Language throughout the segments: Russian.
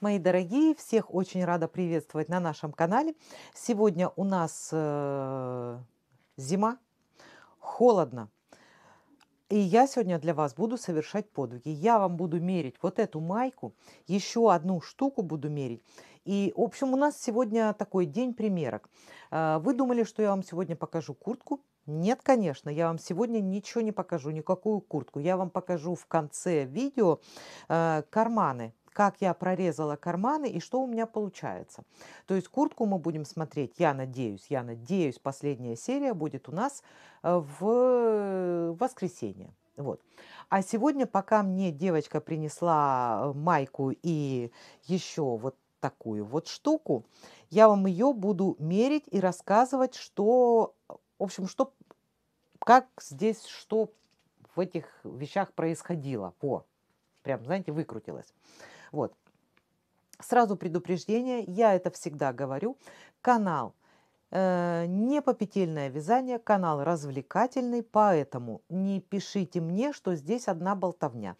Мои дорогие, всех очень рада приветствовать на нашем канале. Сегодня у нас э, зима, холодно. И я сегодня для вас буду совершать подвиги. Я вам буду мерить вот эту майку, еще одну штуку буду мерить. И, в общем, у нас сегодня такой день примерок. Э, вы думали, что я вам сегодня покажу куртку? Нет, конечно, я вам сегодня ничего не покажу, никакую куртку. Я вам покажу в конце видео э, карманы как я прорезала карманы и что у меня получается. То есть куртку мы будем смотреть, я надеюсь, я надеюсь, последняя серия будет у нас э, в э, воскресенье. Вот. А сегодня, пока мне девочка принесла майку и еще вот такую вот штуку, я вам ее буду мерить и рассказывать, что, в общем, что, как здесь, что в этих вещах происходило. Во, прям, знаете, выкрутилось. Вот. Сразу предупреждение, я это всегда говорю. Канал э, не попетельное вязание, канал развлекательный, поэтому не пишите мне, что здесь одна болтовня.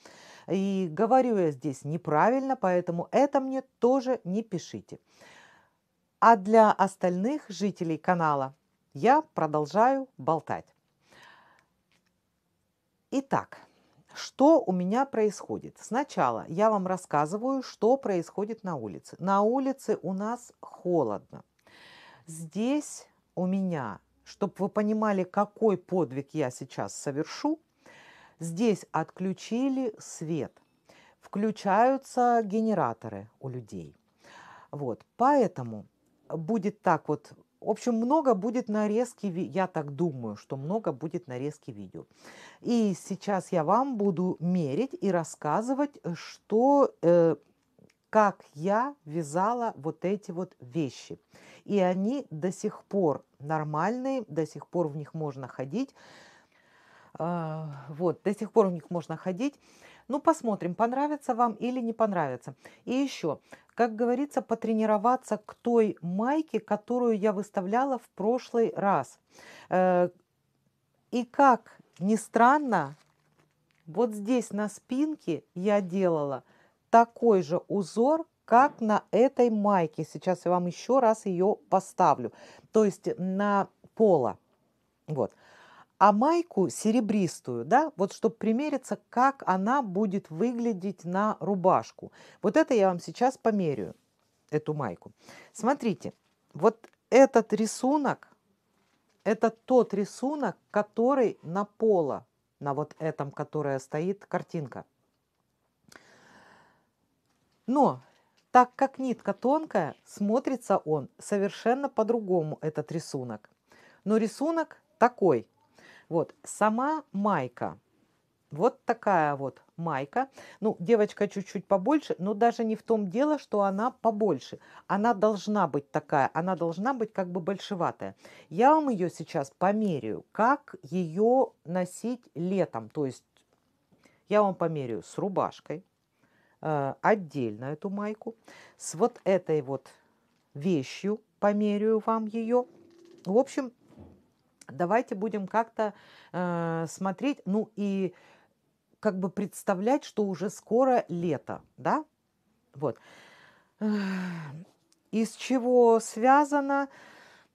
И говорю я здесь неправильно, поэтому это мне тоже не пишите. А для остальных жителей канала я продолжаю болтать. Итак, что у меня происходит? Сначала я вам рассказываю, что происходит на улице. На улице у нас холодно. Здесь у меня, чтобы вы понимали, какой подвиг я сейчас совершу, здесь отключили свет. Включаются генераторы у людей. Вот, поэтому будет так вот в общем, много будет нарезки, я так думаю, что много будет нарезки видео. И сейчас я вам буду мерить и рассказывать, э, что, э, как я вязала вот эти вот вещи. И они до сих пор нормальные, до сих пор в них можно ходить. Э, вот, до сих пор в них можно ходить. Ну, посмотрим, понравится вам или не понравится. И еще, как говорится, потренироваться к той майке, которую я выставляла в прошлый раз. Э, и как ни странно, вот здесь на спинке я делала такой же узор, как на этой майке. Сейчас я вам еще раз ее поставлю. То есть на поло. Вот а майку серебристую, да, вот чтобы примериться, как она будет выглядеть на рубашку. Вот это я вам сейчас померяю, эту майку. Смотрите, вот этот рисунок, это тот рисунок, который на поло, на вот этом, которая стоит картинка. Но так как нитка тонкая, смотрится он совершенно по-другому, этот рисунок. Но рисунок такой – вот, сама майка. Вот такая вот майка. Ну, девочка чуть-чуть побольше, но даже не в том дело, что она побольше. Она должна быть такая, она должна быть как бы большеватая. Я вам ее сейчас померяю, как ее носить летом. То есть я вам померяю с рубашкой, э, отдельно эту майку, с вот этой вот вещью померяю вам ее. В общем, давайте будем как-то э, смотреть, ну и как бы представлять, что уже скоро лето, да? Вот. Из чего связано?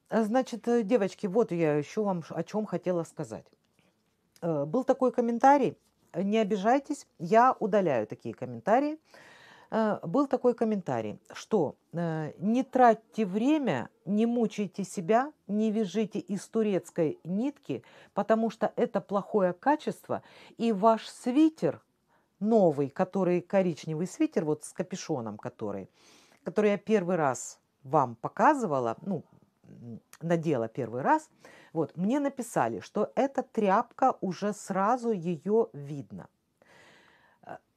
Значит, э, девочки, вот я еще вам о чем хотела сказать. Э, был такой комментарий. Не обижайтесь, я удаляю такие комментарии. Э, был такой комментарий, что э, не тратьте время, не мучайте себя, не вяжите из турецкой нитки, потому что это плохое качество, и ваш свитер новый, который коричневый свитер, вот с капюшоном который, который я первый раз вам показывала, ну, надела первый раз, вот, мне написали, что эта тряпка уже сразу ее видно –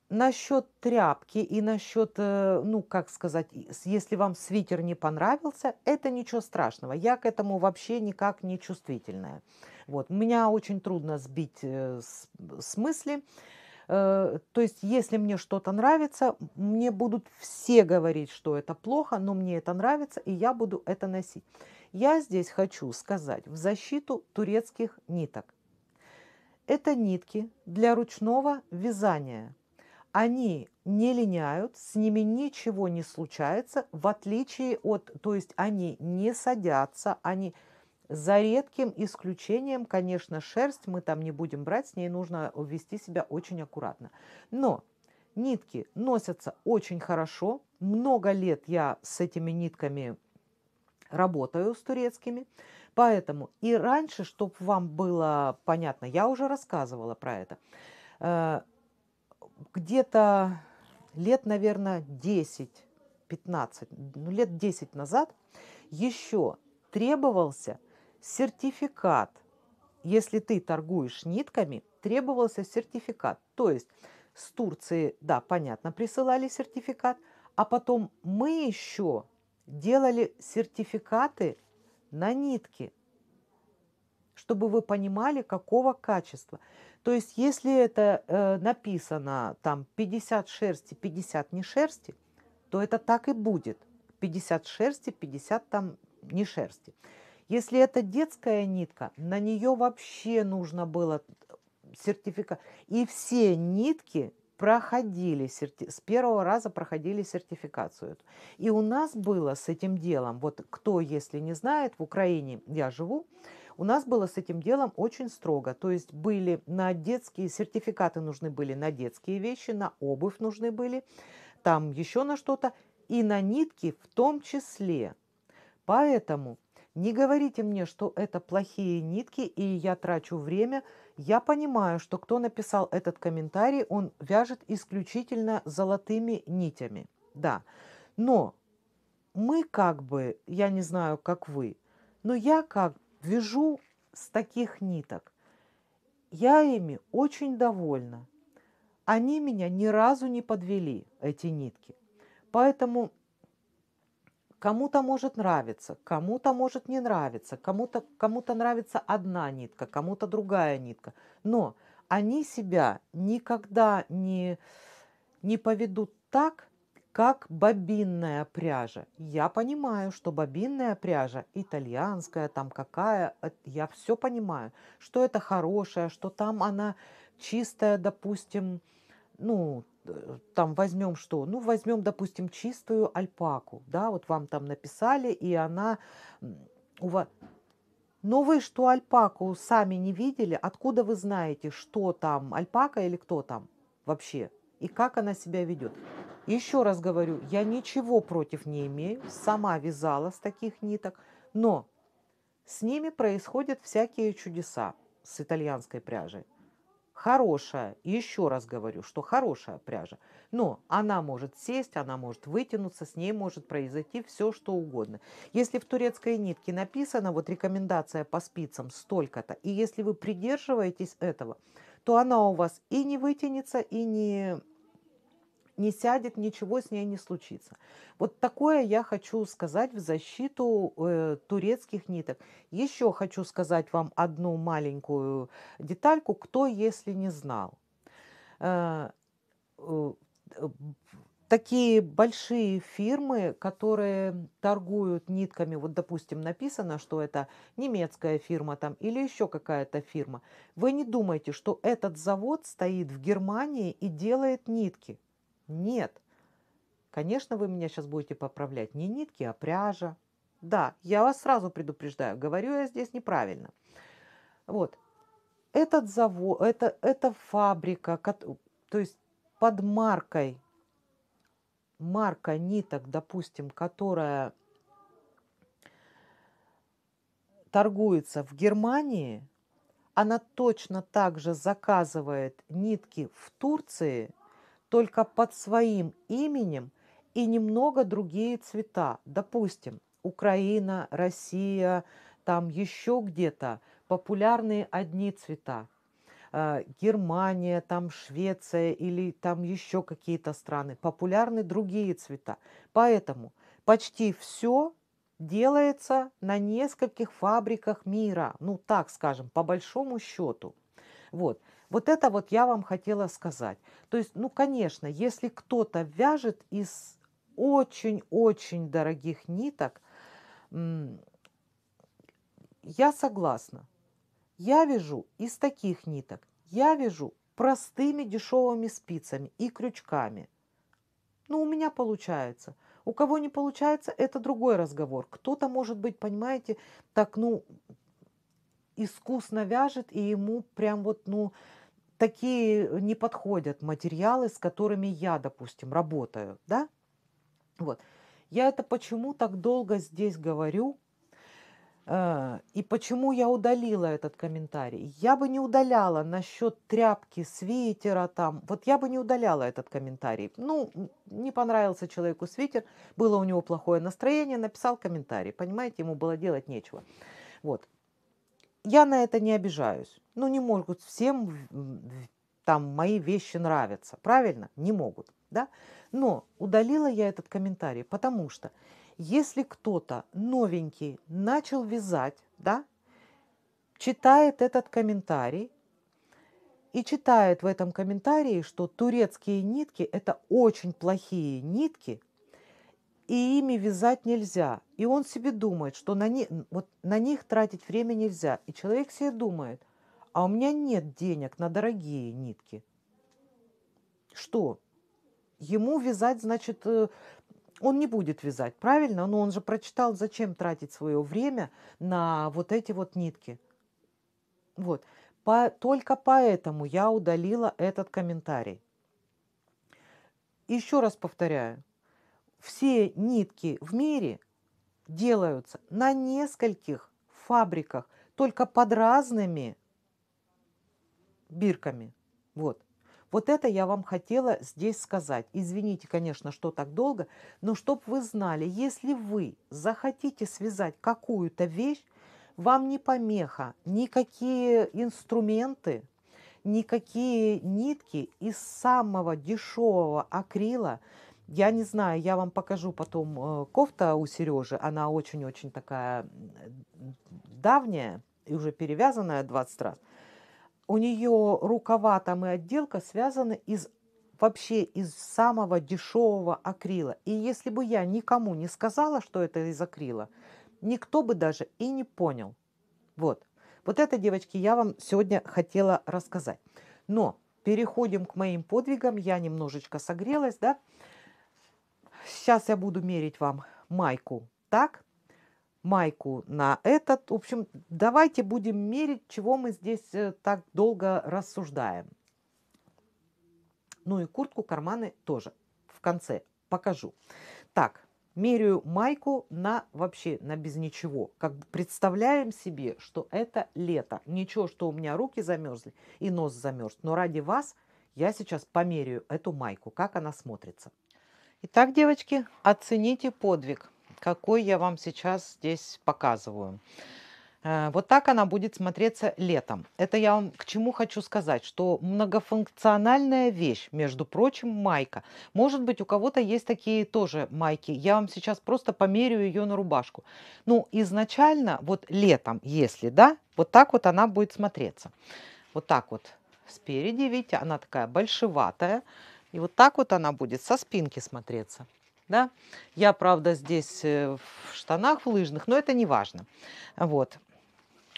Насчет тряпки и насчет, э, ну, как сказать, если вам свитер не понравился, это ничего страшного. Я к этому вообще никак не чувствительная. Вот. Меня очень трудно сбить э, с, с мысли. Э, то есть, если мне что-то нравится, мне будут все говорить, что это плохо, но мне это нравится, и я буду это носить. Я здесь хочу сказать в защиту турецких ниток. Это нитки для ручного вязания – они не линяют, с ними ничего не случается, в отличие от, то есть они не садятся, они за редким исключением, конечно, шерсть мы там не будем брать, с ней нужно вести себя очень аккуратно. Но нитки носятся очень хорошо, много лет я с этими нитками работаю, с турецкими, поэтому и раньше, чтобы вам было понятно, я уже рассказывала про это, э, где-то лет, наверное, 10, 15, ну, лет 10 назад еще требовался сертификат. Если ты торгуешь нитками, требовался сертификат. То есть с Турции, да, понятно, присылали сертификат, а потом мы еще делали сертификаты на нитки, чтобы вы понимали, какого качества. То есть, если это э, написано там 50 шерсти, 50 не шерсти, то это так и будет. 50 шерсти, 50 там не шерсти. Если это детская нитка, на нее вообще нужно было сертификат. И все нитки проходили, с первого раза проходили сертификацию. И у нас было с этим делом, вот кто, если не знает, в Украине я живу, у нас было с этим делом очень строго. То есть были на детские, сертификаты нужны были на детские вещи, на обувь нужны были, там еще на что-то, и на нитки в том числе. Поэтому не говорите мне, что это плохие нитки, и я трачу время. Я понимаю, что кто написал этот комментарий, он вяжет исключительно золотыми нитями. Да, но мы как бы, я не знаю, как вы, но я как Вяжу с таких ниток. Я ими очень довольна. Они меня ни разу не подвели, эти нитки. Поэтому кому-то может нравиться, кому-то может не нравиться, кому-то кому нравится одна нитка, кому-то другая нитка. Но они себя никогда не, не поведут так, как бобинная пряжа. Я понимаю, что бобинная пряжа итальянская, там какая, э, я все понимаю, что это хорошая, что там она чистая, допустим, ну, там возьмем что? Ну, возьмем, допустим, чистую альпаку, да, вот вам там написали, и она у вас... Но «Ну вы что альпаку сами не видели, откуда вы знаете, что там альпака или кто там вообще, и как она себя ведет? Еще раз говорю, я ничего против не имею, сама вязала с таких ниток, но с ними происходят всякие чудеса с итальянской пряжей. Хорошая, еще раз говорю, что хорошая пряжа, но она может сесть, она может вытянуться, с ней может произойти все, что угодно. Если в турецкой нитке написано, вот рекомендация по спицам столько-то, и если вы придерживаетесь этого, то она у вас и не вытянется, и не не сядет, ничего с ней не случится. Вот такое я хочу сказать в защиту э, турецких ниток. Еще хочу сказать вам одну маленькую детальку, кто если не знал. Э, э, такие большие фирмы, которые торгуют нитками, вот, допустим, написано, что это немецкая фирма там или еще какая-то фирма, вы не думайте, что этот завод стоит в Германии и делает нитки. Нет. Конечно, вы меня сейчас будете поправлять. Не нитки, а пряжа. Да, я вас сразу предупреждаю, говорю я здесь неправильно. Вот. Этот завод, это, это фабрика, то есть под маркой, марка ниток, допустим, которая торгуется в Германии, она точно так же заказывает нитки в Турции – только под своим именем и немного другие цвета. Допустим, Украина, Россия, там еще где-то популярные одни цвета. А, Германия, там Швеция или там еще какие-то страны. Популярны другие цвета. Поэтому почти все делается на нескольких фабриках мира. Ну так скажем, по большому счету. Вот. Вот это вот я вам хотела сказать. То есть, ну, конечно, если кто-то вяжет из очень-очень дорогих ниток, я согласна. Я вяжу из таких ниток. Я вяжу простыми дешевыми спицами и крючками. Ну, у меня получается. У кого не получается, это другой разговор. Кто-то, может быть, понимаете, так, ну, искусно вяжет, и ему прям вот, ну, такие э, не подходят материалы, с которыми я, допустим, работаю, да? Вот. Я это почему так долго здесь говорю э, и почему я удалила этот комментарий. Я бы не удаляла насчет тряпки, свитера там. Вот я бы не удаляла этот комментарий. Ну, не понравился человеку свитер, было у него плохое настроение, написал комментарий. Понимаете, ему было делать нечего. Вот я на это не обижаюсь. Ну, не могут всем там мои вещи нравятся, правильно? Не могут, да? Но удалила я этот комментарий, потому что если кто-то новенький начал вязать, да, читает этот комментарий и читает в этом комментарии, что турецкие нитки – это очень плохие нитки, и ими вязать нельзя. И он себе думает, что на, не, вот на них тратить время нельзя. И человек себе думает, а у меня нет денег на дорогие нитки. Что? Ему вязать, значит, э, он не будет вязать, правильно? Но он же прочитал, зачем тратить свое время на вот эти вот нитки. Вот. По, только поэтому я удалила этот комментарий. Еще раз повторяю, все нитки в мире делаются на нескольких фабриках, только под разными бирками. Вот. Вот это я вам хотела здесь сказать. Извините, конечно, что так долго, но чтобы вы знали, если вы захотите связать какую-то вещь, вам не помеха никакие инструменты, никакие нитки из самого дешевого акрила – я не знаю, я вам покажу потом э, кофта у Сережи. Она очень-очень такая давняя и уже перевязанная 20 раз. У нее рукава там и отделка связаны из вообще из самого дешевого акрила. И если бы я никому не сказала, что это из акрила, никто бы даже и не понял. Вот. Вот это, девочки, я вам сегодня хотела рассказать. Но переходим к моим подвигам. Я немножечко согрелась, да? сейчас я буду мерить вам майку так, майку на этот. В общем, давайте будем мерить, чего мы здесь э, так долго рассуждаем. Ну и куртку, карманы тоже в конце покажу. Так, меряю майку на вообще на без ничего. Как бы представляем себе, что это лето. Ничего, что у меня руки замерзли и нос замерз. Но ради вас я сейчас померяю эту майку, как она смотрится. Итак, девочки, оцените подвиг, какой я вам сейчас здесь показываю. Э, вот так она будет смотреться летом. Это я вам к чему хочу сказать, что многофункциональная вещь, между прочим, майка. Может быть, у кого-то есть такие тоже майки. Я вам сейчас просто померю ее на рубашку. Ну, изначально, вот летом, если, да, вот так вот она будет смотреться. Вот так вот спереди, видите, она такая большеватая. И вот так вот она будет со спинки смотреться. Да? Я, правда, здесь э, в штанах, в лыжных, но это не важно. Вот.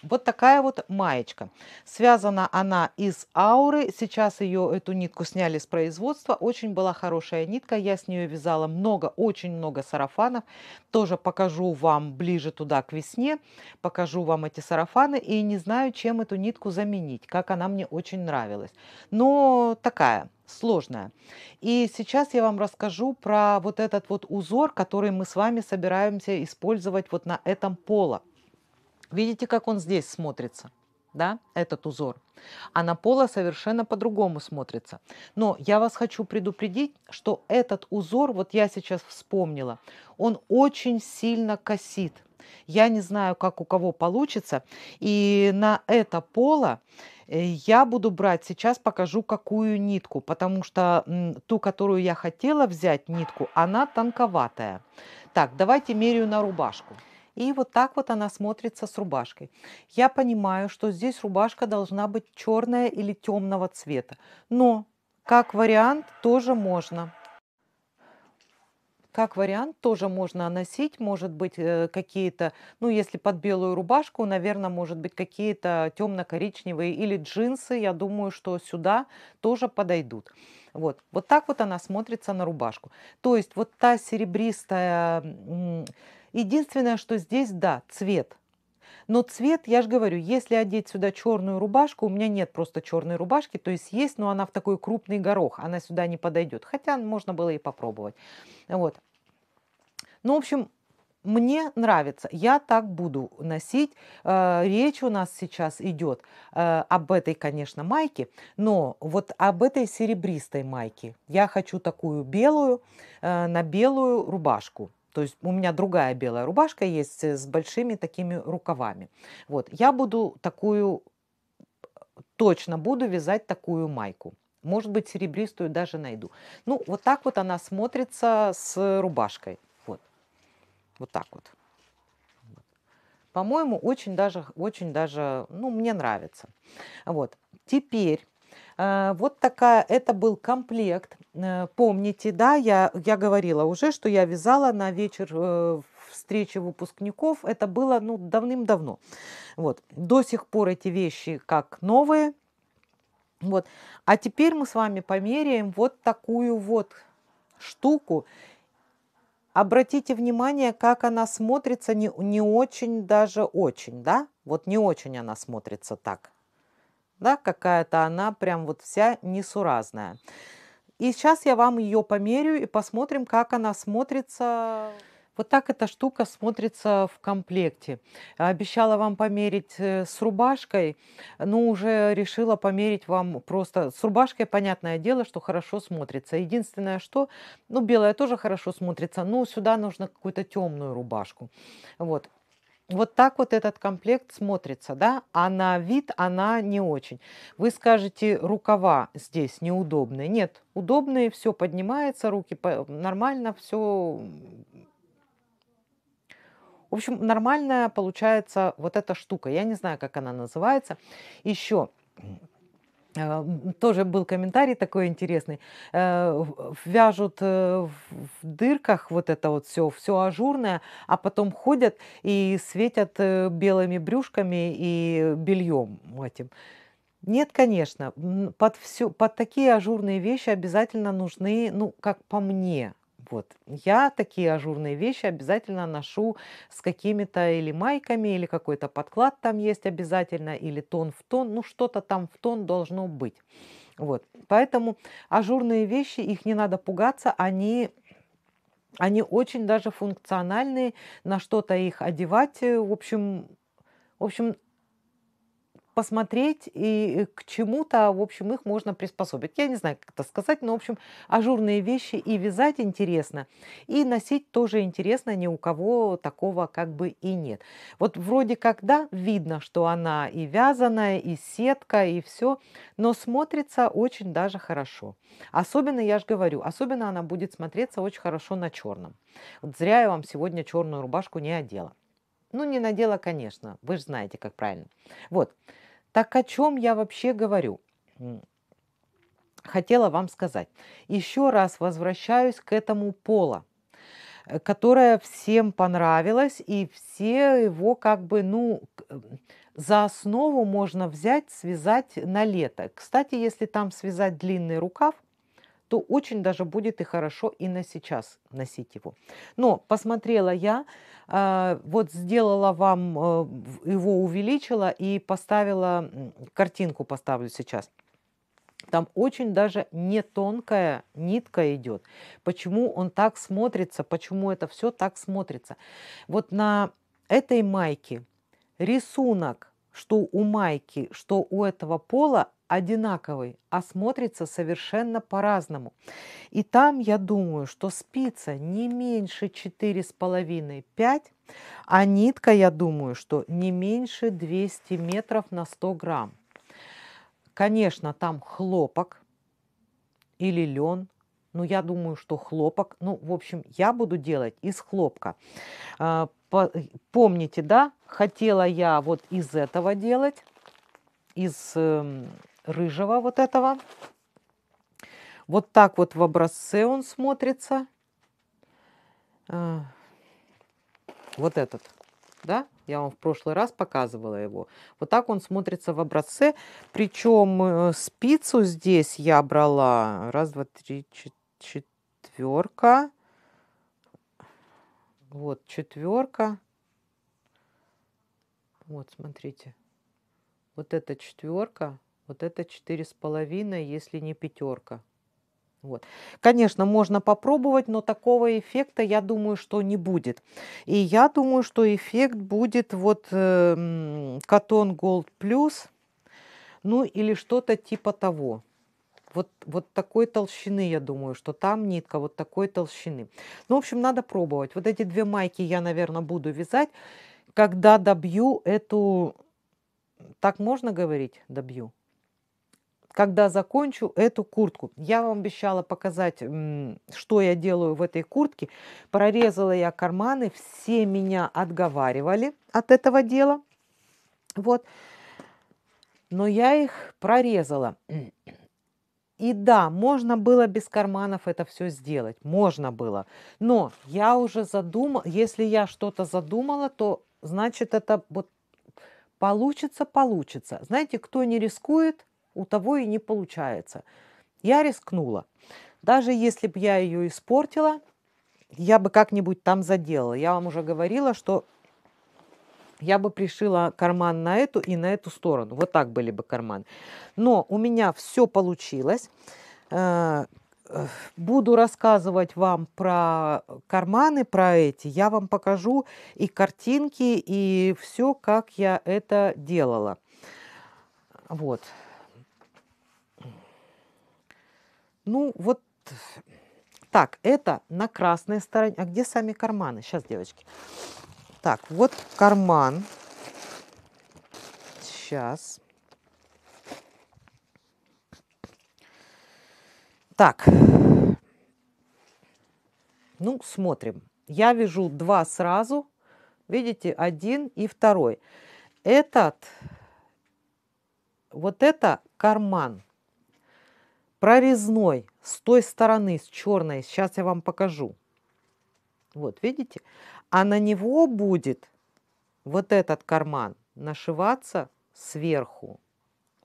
Вот такая вот маечка. Связана она из ауры. Сейчас ее, эту нитку сняли с производства. Очень была хорошая нитка. Я с нее вязала много, очень много сарафанов. Тоже покажу вам ближе туда к весне. Покажу вам эти сарафаны. И не знаю, чем эту нитку заменить. Как она мне очень нравилась. Но такая сложная. И сейчас я вам расскажу про вот этот вот узор, который мы с вами собираемся использовать вот на этом поло. Видите, как он здесь смотрится? да, этот узор. А на поло совершенно по-другому смотрится. Но я вас хочу предупредить, что этот узор, вот я сейчас вспомнила, он очень сильно косит. Я не знаю, как у кого получится. И на это поло э, я буду брать, сейчас покажу, какую нитку, потому что ту, которую я хотела взять нитку, она тонковатая. Так, давайте меряю на рубашку. И вот так вот она смотрится с рубашкой. Я понимаю, что здесь рубашка должна быть черная или темного цвета. Но, как вариант, тоже можно как вариант тоже можно носить, может быть э, какие-то, ну если под белую рубашку, наверное, может быть какие-то темно-коричневые или джинсы, я думаю, что сюда тоже подойдут. Вот. вот так вот она смотрится на рубашку. То есть вот та серебристая, единственное, что здесь, да, цвет. Но цвет, я же говорю, если одеть сюда черную рубашку, у меня нет просто черной рубашки, то есть есть, но она в такой крупный горох, она сюда не подойдет. Хотя можно было и попробовать. Вот. Ну, в общем, мне нравится, я так буду носить. Э, речь у нас сейчас идет э, об этой, конечно, майке, но вот об этой серебристой майке. Я хочу такую белую э, на белую рубашку. То есть у меня другая белая рубашка есть с большими такими рукавами. Вот, я буду такую, точно буду вязать такую майку. Может быть, серебристую даже найду. Ну, вот так вот она смотрится с рубашкой. Вот так вот. По-моему, очень даже, очень даже, ну, мне нравится. Вот. Теперь э, вот такая, это был комплект. Э, помните, да, я, я говорила уже, что я вязала на вечер э, встречи выпускников. Это было ну, давным-давно. Вот. До сих пор эти вещи как новые. Вот. А теперь мы с вами померяем вот такую вот штуку. Обратите внимание, как она смотрится не, не очень, даже очень, да? Вот не очень она смотрится так. Да, какая-то она прям вот вся несуразная. И сейчас я вам ее померю и посмотрим, как она смотрится. Вот так эта штука смотрится в комплекте. Обещала вам померить э, с рубашкой, но уже решила померить вам просто... С рубашкой, понятное дело, что хорошо смотрится. Единственное, что... Ну, белая тоже хорошо смотрится, но сюда нужно какую-то темную рубашку. Вот. Вот так вот этот комплект смотрится, да, а на вид она не очень. Вы скажете, рукава здесь неудобные. Нет, удобные, все поднимается, руки нормально, все в общем, нормальная получается вот эта штука. Я не знаю, как она называется. Еще а, тоже был комментарий такой интересный. Э, вяжут э, в дырках вот это вот все, все ажурное, а потом ходят и светят э, белыми брюшками и бельем этим. Нет, конечно, под, все, под такие ажурные вещи обязательно нужны, ну, как по мне, вот. Я такие ажурные вещи обязательно ношу с какими-то или майками, или какой-то подклад там есть обязательно, или тон в тон, ну что-то там в тон должно быть. Вот. Поэтому ажурные вещи, их не надо пугаться, они они очень даже функциональные, на что-то их одевать, э, в общем, в общем, посмотреть и к чему-то, в общем, их можно приспособить. Я не знаю, как это сказать, но, в общем, ажурные вещи и вязать интересно, и носить тоже интересно, ни у кого такого как бы и нет. Вот вроде как, да, видно, что она и вязаная, и сетка, и все, но смотрится очень даже хорошо. Особенно, я же говорю, особенно она будет смотреться очень хорошо на черном. Вот зря я вам сегодня черную рубашку не одела. Ну, не надела, конечно. Вы же знаете, как правильно. Вот. Так о чем я вообще говорю? Хотела вам сказать. Еще раз возвращаюсь к этому пола э, которое всем понравилось и все его как бы, ну, э, за основу можно взять, связать на лето. Кстати, если там связать длинный рукав, то очень даже будет и хорошо и на сейчас носить его. Но посмотрела я, а, вот сделала вам, а, его увеличила и поставила, картинку поставлю сейчас. Там очень даже не тонкая нитка идет. Почему он так смотрится, почему это все так смотрится. Вот на этой майке рисунок, что у майки, что у этого пола одинаковый, а смотрится совершенно по-разному. И там я думаю, что спица не меньше 4,5-5, а нитка, я думаю, что не меньше 200 метров на 100 грамм. Конечно, там хлопок или лен, ну, я думаю, что хлопок. Ну, в общем, я буду делать из хлопка. А, помните, да, хотела я вот из этого делать, из эм, рыжего вот этого. Вот так вот в образце он смотрится. А, вот этот, да? Я вам в прошлый раз показывала его. Вот так он смотрится в образце. Причем э, спицу здесь я брала. Раз, два, три, четверка. Вот четверка. Вот, смотрите. Вот эта четверка вот это четыре с половиной, если не пятерка. Вот. Конечно, можно попробовать, но такого эффекта, я думаю, что не будет. И я думаю, что эффект будет вот э, Gold Plus, ну или что-то типа того. Вот, вот такой толщины, я думаю, что там нитка вот такой толщины. Ну, в общем, надо пробовать. Вот эти две майки я, наверное, буду вязать, когда добью эту... Так можно говорить? Добью когда закончу эту куртку. Я вам обещала показать, что я делаю в этой куртке. Прорезала я карманы, все меня отговаривали от этого дела. Вот. Но я их прорезала. И да, можно было без карманов это все сделать, можно было. Но я уже задумала, если я что-то задумала, то значит это вот получится, получится. Знаете, кто не рискует, у того и не получается. Я рискнула. Даже если бы я ее испортила, я бы как-нибудь там заделала. Я вам уже говорила, что я бы пришила карман на эту и на эту сторону. Вот так были бы карманы. Но у меня все получилось. Э, э, буду рассказывать вам про карманы, про эти. Я вам покажу и картинки, и все, как я это делала. Вот. Ну, вот так, это на красной стороне. А где сами карманы? Сейчас, девочки. Так, вот карман. Сейчас. Так. Ну, смотрим. Я вижу два сразу. Видите, один и второй. Этот, вот это карман прорезной с той стороны, с черной. Сейчас я вам покажу. Вот, видите? А на него будет вот этот карман нашиваться сверху.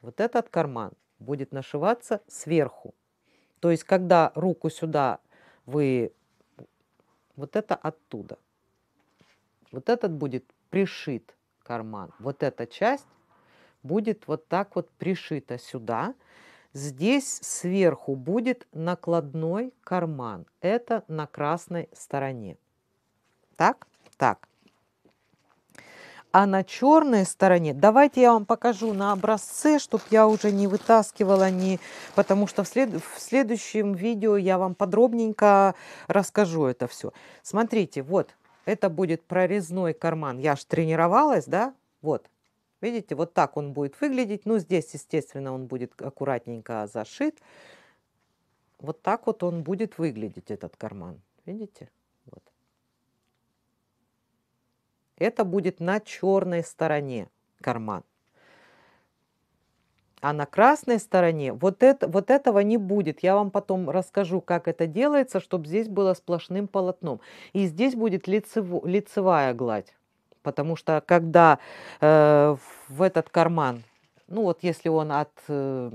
Вот этот карман будет нашиваться сверху. То есть, когда руку сюда вы... Вот это оттуда. Вот этот будет пришит карман. Вот эта часть будет вот так вот пришита сюда. Здесь сверху будет накладной карман. Это на красной стороне. Так? Так. А на черной стороне, давайте я вам покажу на образце, чтобы я уже не вытаскивала, не, потому что в, след, в следующем видео я вам подробненько расскажу это все. Смотрите, вот это будет прорезной карман. Я же тренировалась, да? Вот, Видите, вот так он будет выглядеть. Ну, здесь, естественно, он будет аккуратненько зашит. Вот так вот он будет выглядеть, этот карман. Видите? Вот. Это будет на черной стороне карман. А на красной стороне вот, это, вот этого не будет. Я вам потом расскажу, как это делается, чтобы здесь было сплошным полотном. И здесь будет лицево, лицевая гладь потому что когда э, в этот карман, ну вот если он от, э,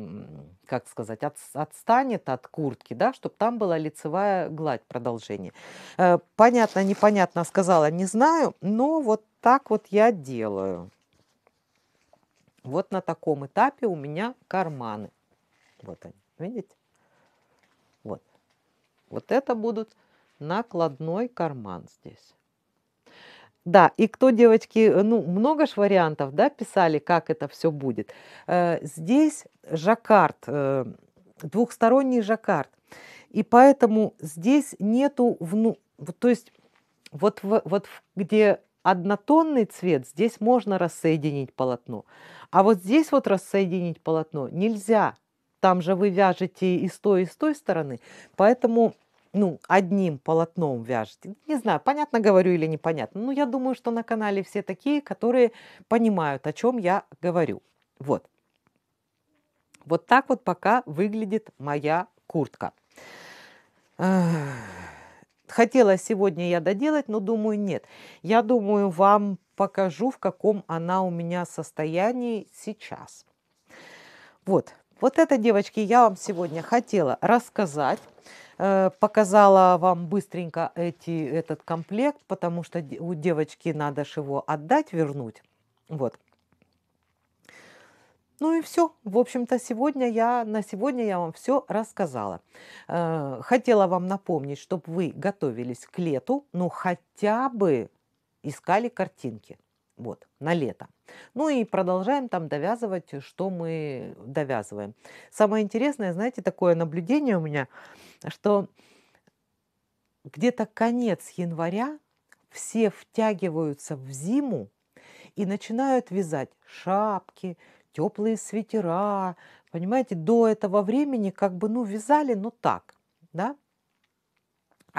как сказать, от, отстанет от куртки, да, чтобы там была лицевая гладь продолжение. Э, понятно, непонятно сказала, не знаю, но вот так вот я делаю. Вот на таком этапе у меня карманы. Вот они, видите? Вот. Вот это будут накладной карман здесь. Да, и кто, девочки, э, ну, много ж вариантов, да, писали, как это все будет. Э, здесь жаккард, э, двухсторонний жаккард. И поэтому здесь нету, вну... то есть вот, вот где однотонный цвет, здесь можно рассоединить полотно. А вот здесь вот рассоединить полотно нельзя. Там же вы вяжете и с той, и с той стороны. Поэтому ну, одним полотном вяжете. Не знаю, понятно говорю или непонятно, но я думаю, что на канале все такие, которые понимают, о чем я говорю. Вот. Вот так вот пока выглядит моя куртка. Хотела сегодня я доделать, но думаю, нет. Я думаю, вам покажу, в каком она у меня состоянии сейчас. Вот. Вот это, девочки, я вам сегодня хотела рассказать. Э, показала вам быстренько эти, этот комплект, потому что у девочки надо же его отдать, вернуть. Вот. Ну и все. В общем-то, сегодня я, на сегодня я вам все рассказала. Э, хотела вам напомнить, чтобы вы готовились к лету, ну хотя бы искали картинки. Вот на лето. Ну и продолжаем там довязывать, что мы довязываем. Самое интересное, знаете, такое наблюдение у меня, что где-то конец января все втягиваются в зиму и начинают вязать шапки, теплые свитера. Понимаете, до этого времени как бы, ну, вязали, ну так, да,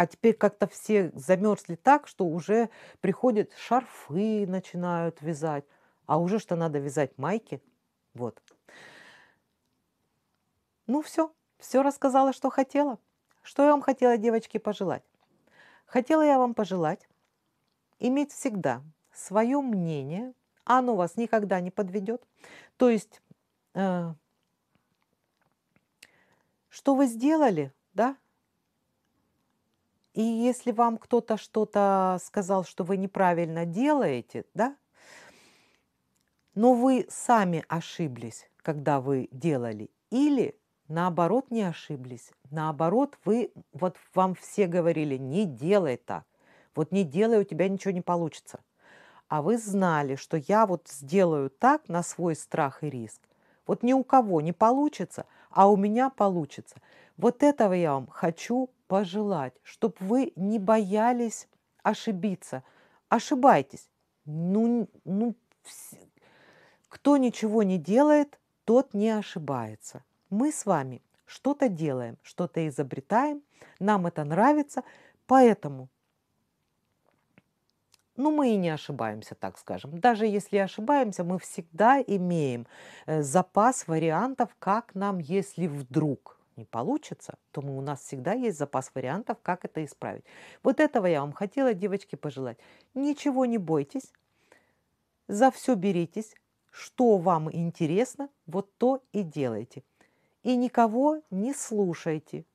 а теперь как-то все замерзли так, что уже приходят шарфы, начинают вязать. А уже что надо вязать майки. Вот. Ну все, все рассказала, что хотела. Что я вам хотела, девочки, пожелать? Хотела я вам пожелать иметь всегда свое мнение, а оно вас никогда не подведет. То есть, э, что вы сделали, да, и если вам кто-то что-то сказал, что вы неправильно делаете, да, но вы сами ошиблись, когда вы делали, или наоборот не ошиблись, наоборот вы, вот вам все говорили, не делай так, вот не делай, у тебя ничего не получится. А вы знали, что я вот сделаю так на свой страх и риск. Вот ни у кого не получится, а у меня получится. Вот этого я вам хочу пожелать, чтобы вы не боялись ошибиться. Ошибайтесь. Ну, ну, кто ничего не делает, тот не ошибается. Мы с вами что-то делаем, что-то изобретаем, нам это нравится, поэтому ну, мы и не ошибаемся, так скажем. Даже если ошибаемся, мы всегда имеем э, запас вариантов, как нам, если вдруг – не получится, то мы, у нас всегда есть запас вариантов, как это исправить. Вот этого я вам хотела, девочки, пожелать. Ничего не бойтесь, за все беритесь, что вам интересно, вот то и делайте. И никого не слушайте.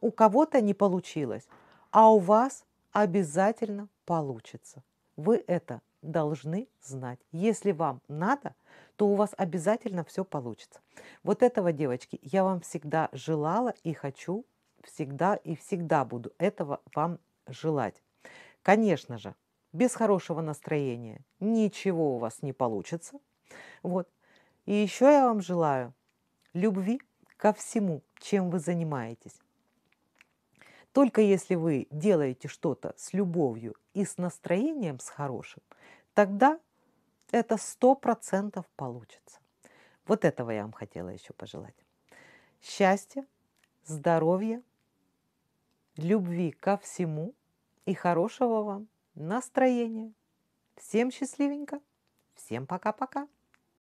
У кого-то не получилось, а у вас обязательно получится. Вы это должны знать. Если вам надо, то у вас обязательно все получится. Вот этого, девочки, я вам всегда желала и хочу всегда и всегда буду этого вам желать. Конечно же, без хорошего настроения ничего у вас не получится. Вот. И еще я вам желаю любви ко всему, чем вы занимаетесь. Только если вы делаете что-то с любовью и с настроением с хорошим, тогда это сто процентов получится. Вот этого я вам хотела еще пожелать. Счастья, здоровья, любви ко всему и хорошего вам настроения. Всем счастливенько, всем пока-пока.